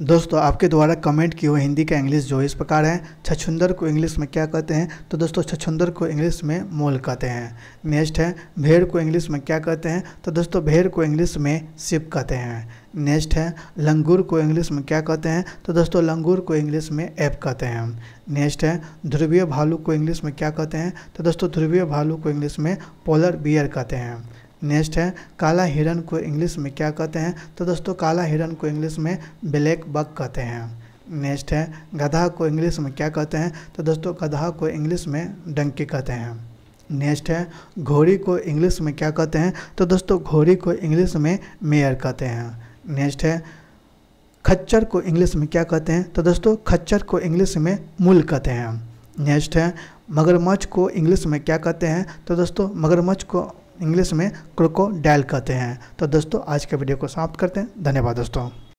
दोस्तों आपके द्वारा कमेंट किए हुए हिंदी का इंग्लिश जो इस प्रकार है छछुंदर को इंग्लिश में क्या कहते हैं तो दोस्तों छछुंदर को इंग्लिश में मोल कहते हैं नेक्स्ट है भेड़ को इंग्लिश में क्या कहते हैं तो दोस्तों भेड़ को इंग्लिश में सिप कहते हैं नेक्स्ट है लंगूर को इंग्लिश में क्या कहते हैं तो दोस्तों लंगूर को इंग्लिश में ऐप कहते हैं नेक्स्ट है ध्रुवीय भालू को इंग्लिश में क्या कहते हैं तो दोस्तों ध्रुवीय भालू को इंग्लिश में पोलर बियर कहते हैं नेक्स्ट है काला हिरन को इंग्लिश में क्या कहते हैं तो दोस्तों काला हिरन को इंग्लिश में ब्लैक बग कहते हैं नेक्स्ट है गधा को इंग्लिश में क्या कहते हैं तो दोस्तों गधा को इंग्लिश में डंकी कहते हैं नेक्स्ट है घोड़ी को इंग्लिश में क्या कहते हैं तो दोस्तों घोड़ी को इंग्लिश में मेयर कहते हैं नेक्स्ट है खच्चर को इंग्लिश में क्या कहते हैं तो दोस्तों खच्चर को इंग्लिश में मूल कहते हैं नेक्स्ट है मगरमच्छ को इंग्लिश में क्या कहते हैं तो दोस्तों मगरमच्छ को इंग्लिश में क्रोकोडाइल कहते हैं तो दोस्तों आज के वीडियो को समाप्त करते हैं धन्यवाद दोस्तों